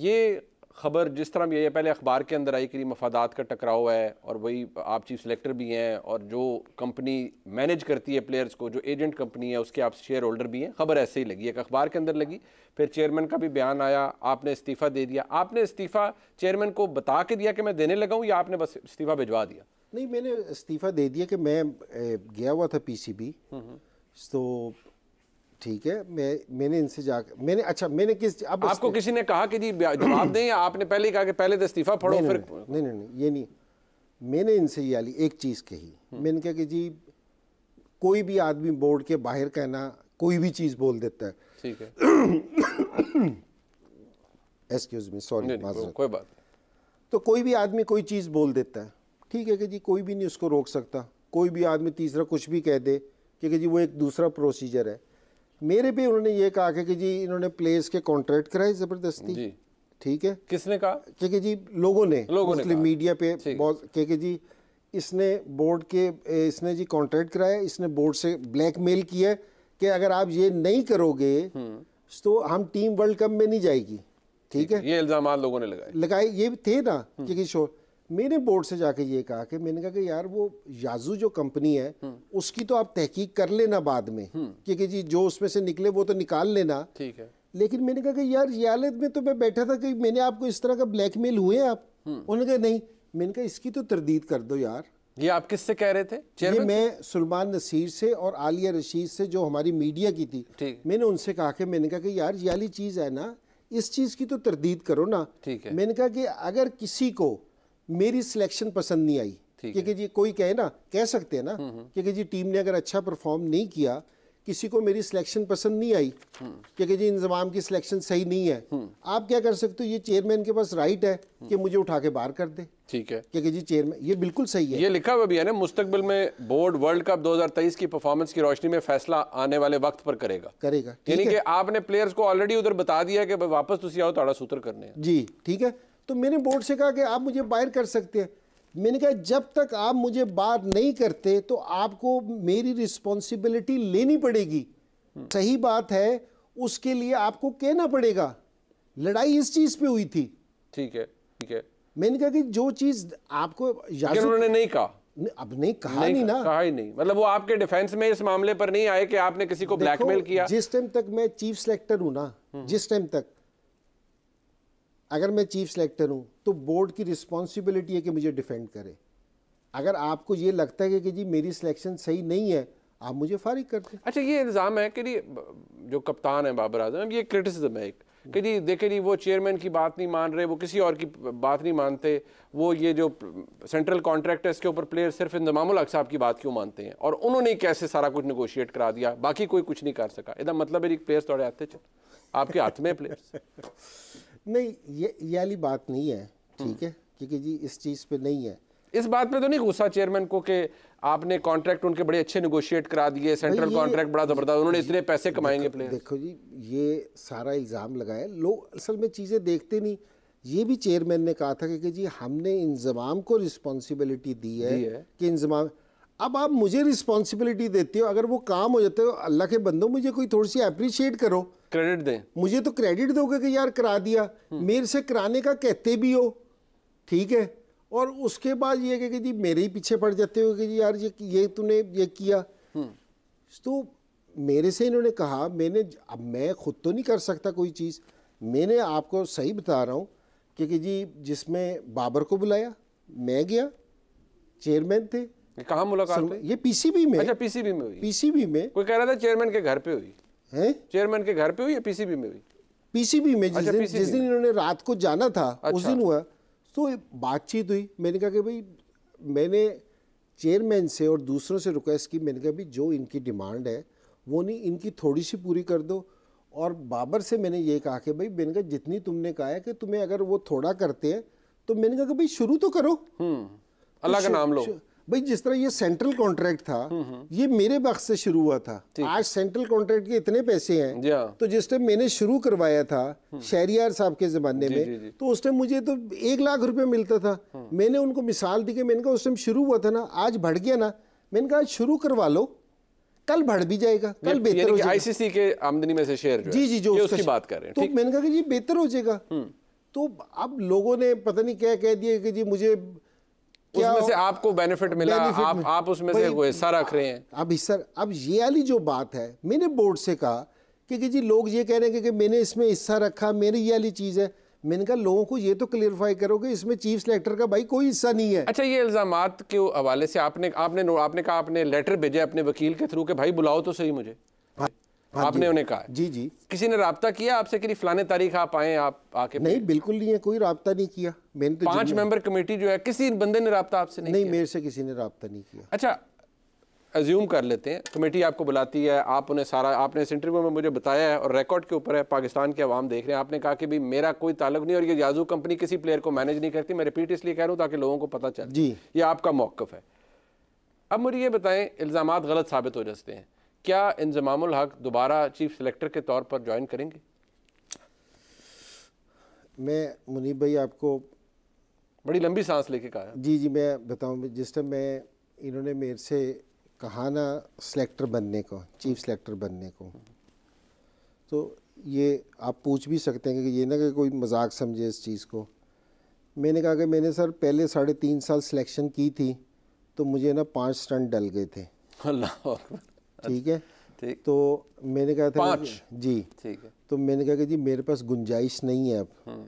ये खबर जिस तरह भी है पहले अखबार के अंदर आई कि मफादात का टकराव है और वही आप चीफ सेलेक्टर भी हैं और जो कंपनी मैनेज करती है प्लेयर्स को जो एजेंट कंपनी है उसके आप शेयर होल्डर भी हैं खबर ऐसे ही लगी एक अखबार के अंदर लगी फिर चेयरमैन का भी बयान आया आपने इस्तीफ़ा दे दिया आपने इस्तीफ़ा चेयरमैन को बता के दिया कि मैं देने लगा हूँ या आपने बस इस्तीफ़ा भिजवा दिया नहीं मैंने इस्तीफ़ा दे दिया कि मैं गया हुआ था पी हम्म, हम्म। तो ठीक है मैं मैंने इनसे जा मैंने अच्छा मैंने किस अब आपको किसी ने कहा कि जी जवाब दें या आपने पहले कहा कि पहले तो इस्तीफा फोड़ो फिर नहीं नहीं नहीं ये नहीं मैंने इनसे ये आली एक चीज़ कही हम्म। मैंने कहा कि जी कोई भी आदमी बोर्ड के बाहर कहना कोई भी चीज़ बोल देता है ठीक है एक्सक्यूज मी सॉरी कोई बात तो कोई भी आदमी कोई चीज़ बोल देता है ठीक है कि जी कोई भी नहीं उसको रोक सकता कोई भी आदमी तीसरा कुछ भी कह दे कि जी वो एक दूसरा प्रोसीजर है मेरे पे उन्होंने ये कहा कि जी इन्होंने प्लेस के कॉन्ट्रैक्ट कराए ज़बरदस्ती ठीक है किसने कहा क्योंकि जी लोगों ने लोगों ने मीडिया पे बहुत क्योंकि जी इसने बोर्ड के इसने जी कॉन्ट्रैक्ट कराया इसने बोर्ड से ब्लैकमेल किया कि अगर आप ये नहीं करोगे हम्म। तो हम टीम वर्ल्ड कप में नहीं जाएगी ठीक है ये इल्जाम लोगों ने लगाए लगाए ये थे ना हम्म। क्योंकि शोर मैंने बोर्ड से जाके ये कहा कि मैंने कहा कि यार वो याजू जो कंपनी है हम्म। उसकी तो आप तहकीक कर लेना बाद में क्योंकि हम्म। जी जो उसमें से निकले वो तो निकाल लेना ठीक है लेकिन मैंने कहा कि यार रियालत में तो मैं बैठा था कि मैंने आपको इस तरह का ब्लैकमेल हुए आप हम्म। उन्होंने कहा नहीं मैंने कहा इसकी तो तरदीद कर दो यार ये आप किससे कह रहे थे ये मैं सलमान नसीर से और आलिया रशीद से जो हमारी मीडिया की थी मैंने उनसे कहा कि मैंने कहा कि यार ये चीज़ है ना इस चीज़ की तो तरदीद करो ना ठीक है मैंने कहा कि अगर किसी को मेरी सिलेक्शन पसंद नहीं आई क्योंकि जी कोई कहे ना कह सकते हैं ना हम्म, हम्म। क्योंकि जी टीम ने अगर अच्छा परफॉर्म नहीं किया किसी को मेरी सिलेक्शन पसंद नहीं आई हम्म। क्योंकि जी इंजमाम की सिलेक्शन सही नहीं है आप क्या कर सकते हो ये चेयरमैन के पास राइट है कि मुझे उठा के बाहर कर दे ठीक है क्योंकि जी चेयरमैन ये बिल्कुल सही है ये लिखा हुआ भी है ना मुस्तकबिल में बोर्ड वर्ल्ड कप 2023 की परफॉर्मेंस की रोशनी में फैसला आने वाले वक्त पर करेगा करेगा यानी कि आपने प्लेयर्स को ऑलरेडी उधर बता दिया कि वापस तुम आओ तो सूत्र करने जी ठीक है तो मैंने बोर्ड से कहा कि आप मुझे बाहर कर सकते हैं मैंने कहा जब तक आप मुझे बाहर नहीं करते तो आपको मेरी रिस्पॉन्सिबिलिटी लेनी पड़ेगी हम्म। सही बात है उसके लिए आपको कहना पड़ेगा लड़ाई इस चीज़ पे हुई थी ठीक है ठीक है मैंने कहा कि जो चीज़ आपको उन्होंने नहीं कहा अब नहीं कहा नहीं, नहीं ना कहा ही नहीं मतलब वो आपके डिफेंस में इस मामले पर नहीं आए कि आपने किसी को ब्लैकमेल किया जिस टाइम तक मैं चीफ सेलेक्टर हूं ना हम्म। जिस टाइम तक अगर मैं चीफ सेलेक्टर हूँ तो बोर्ड की रिस्पॉन्सिबिलिटी है कि मुझे डिफेंड करे अगर आपको ये लगता है कि, जी मेरी सिलेक्शन सही नहीं है आप मुझे फारिग करते अच्छा ये इल्ज़ाम है कि जी जो कप्तान है बाबर आजम ये क्रिटिसिज्म है एक कि जी देखे जी वो चेयरमैन की बात नहीं मान रहे वो किसी और की बात नहीं मानते वो ये जो सेंट्रल कॉन्ट्रैक्ट है इसके ऊपर प्लेयर सिर्फ इंजमाम साहब की बात क्यों मानते हैं और उन्होंने कैसे सारा कुछ निगोशिएट करा दिया बाकी कोई कुछ नहीं कर सका इधर मतलब है प्लेयर्स थोड़े आते चल आपके हाथ में प्लेयर्स नहीं ये ये वाली बात नहीं है ठीक है क्योंकि जी इस चीज़ पे नहीं है इस बात पे तो नहीं गुस्सा चेयरमैन को कि आपने कॉन्ट्रैक्ट उनके बड़े अच्छे निगोशिएट करा दिए सेंट्रल कॉन्ट्रैक्ट बड़ा ज़बरदस्त उन्होंने इतने पैसे कमाएंगे देखो, देखो जी ये सारा इल्ज़ाम लगाया लोग असल में चीज़ें देखते नहीं ये भी चेयरमैन ने कहा था कि, जी हमने इंजमाम को रिस्पॉन्सिबिलिटी दी है, है। कि इंजमाम अब आप मुझे रिस्पॉन्सिबिलिटी देते हो अगर वो काम हो जाते हो अल्लाह के बंदो मुझे कोई थोड़ी सी अप्रिशिएट करो क्रेडिट दें मुझे तो क्रेडिट दोगे कि यार करा दिया हम्म। मेरे से कराने का कहते भी हो ठीक है और उसके बाद ये कि जी मेरे ही पीछे पड़ जाते हो कि जी यार ये ये तूने ये किया हम्म। तो मेरे से इन्होंने कहा मैंने अब मैं खुद तो नहीं कर सकता कोई चीज़ मैंने आपको सही बता रहा हूँ कि जी जिसमें बाबर को बुलाया मैं गया चेयरमैन थे कहाँ मुलाकात ये पीसीबी में अच्छा पीसीबी में हुई पीसीबी में कोई कह रहा था चेयरमैन के घर पे हुई हैं चेयरमैन के घर पे हुई या पीसीबी में हुई पीसीबी में जिस अच्छा, दिन जिस दिन इन्होंने रात को जाना था अच्छा। उस दिन हुआ तो बातचीत हुई मैंने कहा कि भाई मैंने चेयरमैन से और दूसरों से रिक्वेस्ट की मैंने कहा जो इनकी डिमांड है वो नहीं इनकी थोड़ी सी पूरी कर दो और बाबर से मैंने ये कहा कि भाई मैंने कहा जितनी तुमने कहा है कि तुम्हें अगर वो थोड़ा करते हैं तो मैंने कहा कि भाई शुरू तो करो हम्म। तो अलग नाम लो भाई जिस तरह ये सेंट्रल कॉन्ट्रैक्ट था हम्म, हम्म। ये मेरे बख्श से शुरू हुआ था आज सेंट्रल कॉन्ट्रैक्ट के इतने पैसे हैं हाँ। तो जिस टाइम मैंने शुरू करवाया था हम्म। शहरियार साहब के ज़माने में जी, जी। तो उस टाइम मुझे तो एक लाख रुपए मिलता था मैंने उनको मिसाल दी कि मैंने कहा उस टाइम शुरू हुआ था ना आज बढ़ गया ना मैंने कहा शुरू करवा लो कल बढ़ भी जाएगा कल बेहतर हो जाएगा आईसीसी के आमदनी में से शेयर जी जी जो उसकी बात कर रहे हैं तो मैंने कहा कि ये बेहतर हो जाएगा तो अब लोगों ने पता नहीं क्या कह दिया कि जी मुझे उसमें से आपको बेनिफिट मिला बेनिफिट आप आप उसमें से हिस्सा रख रहे हैं अब हिस्सा अब ये वाली जो बात है मैंने बोर्ड से कहा कि, कि जी लोग ये कह रहे हैं कि, मैंने इसमें हिस्सा रखा मेरी ये वाली चीज़ है मैंने कहा लोगों को ये तो क्लियरिफाई करो कि इसमें चीफ सेलेक्टर का भाई कोई हिस्सा नहीं है अच्छा ये इल्ज़ाम के हवाले से आपने आपने आपने कहा आपने लेटर भेजे अपने वकील के थ्रू के भाई बुलाओ तो सही मुझे हाँ। हाँ आपने उन्हें कहा जी जी किसी ने रबता किया आपसे कि फलाने तारीख आप आए आप आके नहीं बिल्कुल नहीं है कोई रबता नहीं किया मैंने तो पांच मेंबर कमेटी जो है किसी बंदे ने रबता आपसे नहीं, नहीं मेरे से किसी ने रबता नहीं किया अच्छा एज्यूम कर लेते हैं कमेटी आपको बुलाती है आप उन्हें सारा आपने इस इंटरव्यू में मुझे बताया है और रिकॉर्ड के ऊपर है पाकिस्तान के अवाम देख रहे हैं आपने कहा कि भाई मेरा कोई ताल्लुक नहीं और ये याजू कंपनी किसी प्लेयर को मैनेज नहीं करती मैं रिपीट इसलिए कह रहा हूँ ताकि लोगों को पता चले जी ये आपका मौकफ़ है अब मुझे ये बताएं इल्ज़ाम गलत साबित हो जाते हैं क्या इंजमाम हक दोबारा चीफ सेलेक्टर के तौर पर ज्वाइन करेंगे मैं मुनीब भाई आपको बड़ी लंबी सांस लेके कहा जी जी मैं बताऊँ जिस टाइम मैं इन्होंने मेरे से कहा ना सेलेक्टर बनने को चीफ सेलेक्टर बनने को तो ये आप पूछ भी सकते हैं कि ये ना कि कोई मजाक समझे इस चीज़ को मैंने कहा कि मैंने सर पहले साढ़े तीन साल सिलेक्शन की थी तो मुझे ना पांच स्टंट डल गए थे अल्लाह ठीक है ठीक तो मैंने कहा था जी ठीक है तो मैंने कहा कि जी मेरे पास गुंजाइश नहीं है अब हम्म।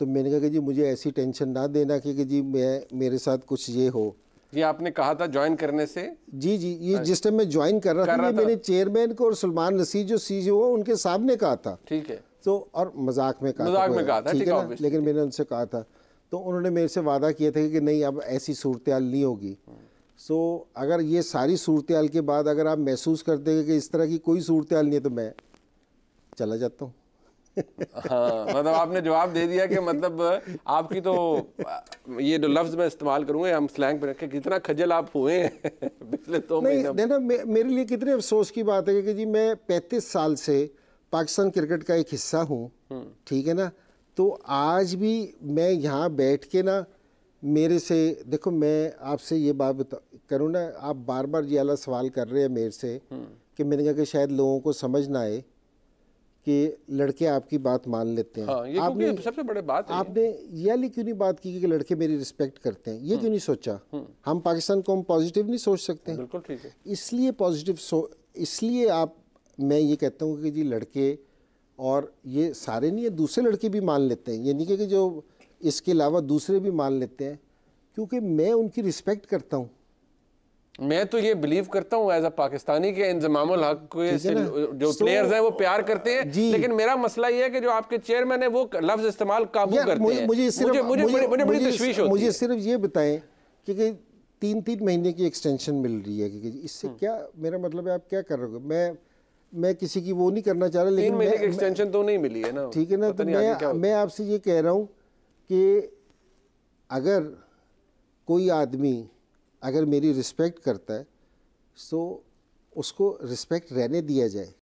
तो मैंने कहा कि जी मुझे ऐसी टेंशन ना देना कि, जी मैं मेरे साथ कुछ ये हो ये आपने कहा था ज्वाइन करने से जी जी ये हाँ। जिस टाइम मैं ज्वाइन कर रहा था, मैंने चेयरमैन को और सलमान नसीर जो सी जो e उनके सामने कहा था ठीक है तो और मजाक में कहा मजाक में कहा था ठीक है लेकिन मैंने उनसे कहा था तो उन्होंने मेरे से वादा किया था कि नहीं अब ऐसी सूरत नहीं होगी हम्म। सो so, अगर ये सारी सूरत के बाद अगर आप महसूस करते हैं कि इस तरह की कोई सूरत नहीं है तो मैं चला जाता हूँ हाँ मतलब आपने जवाब दे दिया कि मतलब आपकी तो ये जो लफ्ज़ मैं इस्तेमाल करूँगा हम स्लैंग पे रखें कितना खजल आप हुए हैं पिछले तो नहीं ना मे, मेरे लिए कितने अफसोस की बात है कि जी मैं पैंतीस साल से पाकिस्तान क्रिकेट का एक हिस्सा हूँ हम्म। ठीक है ना तो आज भी मैं यहाँ बैठ के ना मेरे से देखो मैं आपसे ये बात बता करूँ ना आप बार बार ये वाला सवाल कर रहे हैं मेरे से हम्म। कि मैंने कहा कि शायद लोगों को समझ ना आए कि लड़के आपकी बात मान लेते हैं हाँ, ये आपने सबसे बड़े बात आपने ये वाली क्यों नहीं बात की कि लड़के मेरी रिस्पेक्ट करते हैं ये हम्म। क्यों नहीं सोचा हम्म। हम पाकिस्तान को हम पॉजिटिव नहीं सोच सकते बिल्कुल ठीक है इसलिए पॉजिटिव सो इसलिए आप मैं ये कहता हूँ कि जी लड़के और ये सारे नहीं है दूसरे लड़के भी मान लेते हैं यानी कि जो इसके अलावा दूसरे भी मान लेते हैं क्योंकि मैं उनकी रिस्पेक्ट करता हूँ मैं तो ये बिलीव करता हूँ एज अ पाकिस्तानी के इंजमाम जो so, प्लेयर्स हैं वो प्यार करते हैं लेकिन मेरा मसला ये है कि जो आपके चेयरमैन है वो लफ्ज इस्तेमाल काबू करते मुझे, हैं मुझे सिर्फ मुझे, मुझे, मुझे, मुझे होती मुझे सिर्फ ये बताएं कि तीन तीन महीने की एक्सटेंशन मिल रही है कि इससे हम्म। क्या मेरा मतलब है आप क्या कर रहे हो मैं मैं किसी की वो नहीं करना चाह रहा लेकिन एक्सटेंशन तो नहीं मिली है ना ठीक है ना तो मैं मैं आपसे ये कह रहा हूँ कि अगर कोई आदमी अगर मेरी रिस्पेक्ट करता है सो उसको रिस्पेक्ट रहने दिया जाए